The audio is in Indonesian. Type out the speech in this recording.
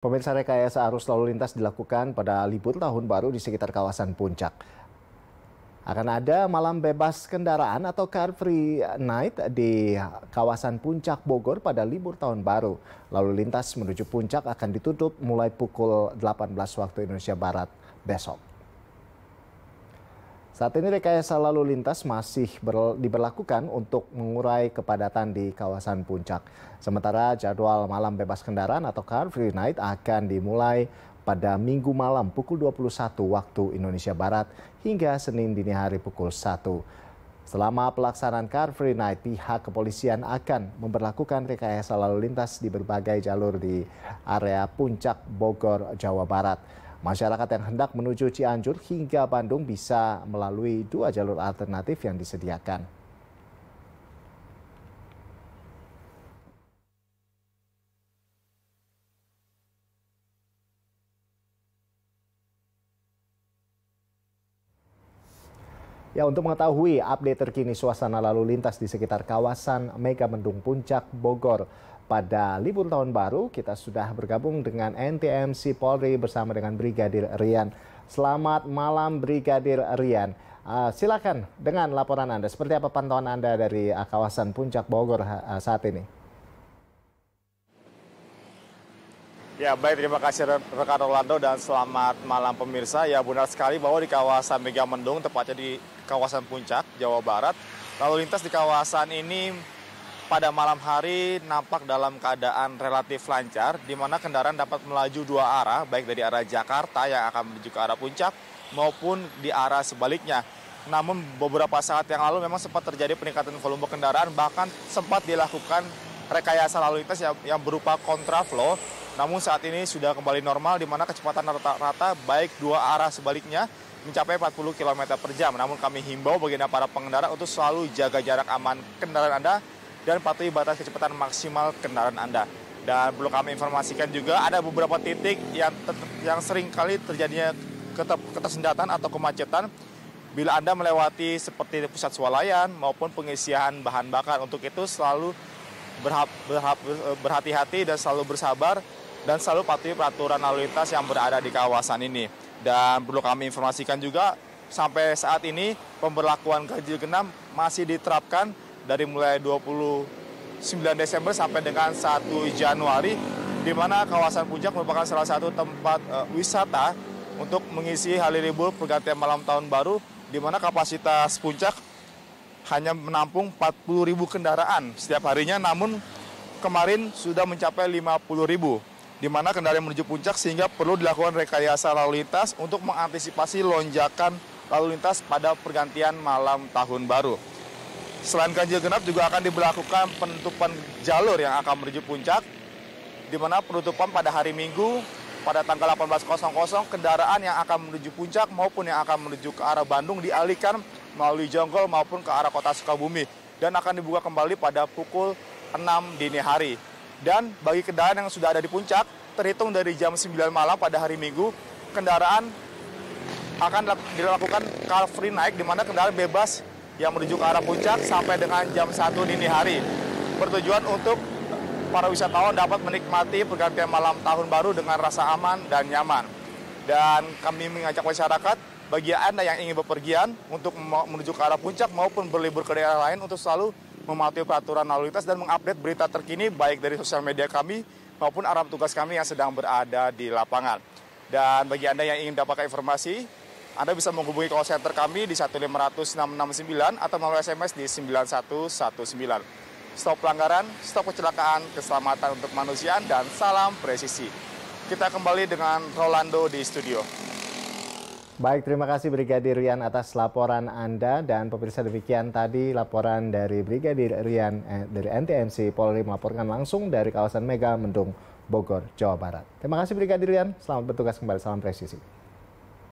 Pemirsa rekayasa arus lalu lintas dilakukan pada libur tahun baru di sekitar kawasan puncak. Akan ada malam bebas kendaraan atau car free night di kawasan puncak Bogor pada libur tahun baru. Lalu lintas menuju puncak akan ditutup mulai pukul 18 waktu Indonesia Barat besok. Saat ini rekayasa lalu lintas masih diberlakukan untuk mengurai kepadatan di kawasan puncak. Sementara jadwal malam bebas kendaraan atau car free night akan dimulai pada minggu malam pukul 21 waktu Indonesia Barat hingga Senin dini hari pukul 1. Selama pelaksanaan car free night, pihak kepolisian akan memperlakukan rekayasa lalu lintas di berbagai jalur di area puncak Bogor, Jawa Barat. Masyarakat yang hendak menuju Cianjur hingga Bandung bisa melalui dua jalur alternatif yang disediakan. Ya, untuk mengetahui update terkini suasana lalu lintas di sekitar kawasan Mega Mendung Puncak Bogor, pada libur tahun baru kita sudah bergabung dengan NTMC Polri bersama dengan Brigadir Rian. Selamat malam Brigadir Rian. Uh, silakan dengan laporan Anda. Seperti apa pantauan Anda dari uh, kawasan Puncak Bogor uh, saat ini? Ya baik terima kasih rekan Rolando dan selamat malam pemirsa. Ya benar sekali bahwa di kawasan Megamendung tepatnya di kawasan Puncak Jawa Barat lalu lintas di kawasan ini pada malam hari nampak dalam keadaan relatif lancar, di mana kendaraan dapat melaju dua arah, baik dari arah Jakarta yang akan menuju ke arah puncak maupun di arah sebaliknya. Namun beberapa saat yang lalu memang sempat terjadi peningkatan volume kendaraan, bahkan sempat dilakukan rekayasa lalu lintas yang, yang berupa kontraflow. Namun saat ini sudah kembali normal di mana kecepatan rata-rata baik dua arah sebaliknya mencapai 40 km per jam. Namun kami himbau bagi para pengendara untuk selalu jaga jarak aman kendaraan Anda dan patuhi batas kecepatan maksimal kendaraan Anda. Dan perlu kami informasikan juga ada beberapa titik yang yang kali terjadinya ketersendatan atau kemacetan bila Anda melewati seperti pusat swalayan maupun pengisian bahan bakar. Untuk itu selalu berhati-hati dan selalu bersabar dan selalu patuhi peraturan lalu lintas yang berada di kawasan ini. Dan perlu kami informasikan juga sampai saat ini pemberlakuan ganjil genap masih diterapkan dari mulai 29 Desember sampai dengan 1 Januari di mana kawasan puncak merupakan salah satu tempat e, wisata untuk mengisi hari libur pergantian malam tahun baru di mana kapasitas puncak hanya menampung 40.000 kendaraan setiap harinya namun kemarin sudah mencapai 50.000 di mana kendaraan menuju puncak sehingga perlu dilakukan rekayasa lalu lintas untuk mengantisipasi lonjakan lalu lintas pada pergantian malam tahun baru. Selain ganjil genap juga akan diberlakukan penutupan jalur yang akan menuju puncak, di mana penutupan pada hari Minggu pada tanggal 18.00 kendaraan yang akan menuju puncak maupun yang akan menuju ke arah Bandung dialihkan melalui Jonggol maupun ke arah kota Sukabumi dan akan dibuka kembali pada pukul 6 dini hari. Dan bagi kendaraan yang sudah ada di puncak, terhitung dari jam 9 malam pada hari Minggu, kendaraan akan dilakukan car free night di mana kendaraan bebas yang menuju ke arah puncak sampai dengan jam 1 dini hari. Bertujuan untuk para wisatawan dapat menikmati pergantian malam tahun baru dengan rasa aman dan nyaman. Dan kami mengajak masyarakat bagi Anda yang ingin bepergian untuk menuju ke arah puncak maupun berlibur ke daerah lain untuk selalu mematuhi peraturan lalu lintas dan mengupdate berita terkini baik dari sosial media kami maupun arah petugas kami yang sedang berada di lapangan. Dan bagi Anda yang ingin mendapatkan informasi anda bisa menghubungi call center kami di 15669 atau melalui SMS di 9119. Stop pelanggaran, stop kecelakaan, keselamatan untuk manusia dan salam presisi. Kita kembali dengan Rolando di studio. Baik, terima kasih Brigadir Rian atas laporan Anda dan pemirsa demikian tadi laporan dari Brigadir Rian eh, dari NTMC Polri melaporkan langsung dari kawasan Mega Mendung, Bogor, Jawa Barat. Terima kasih Brigadir Rian, selamat bertugas kembali, salam presisi.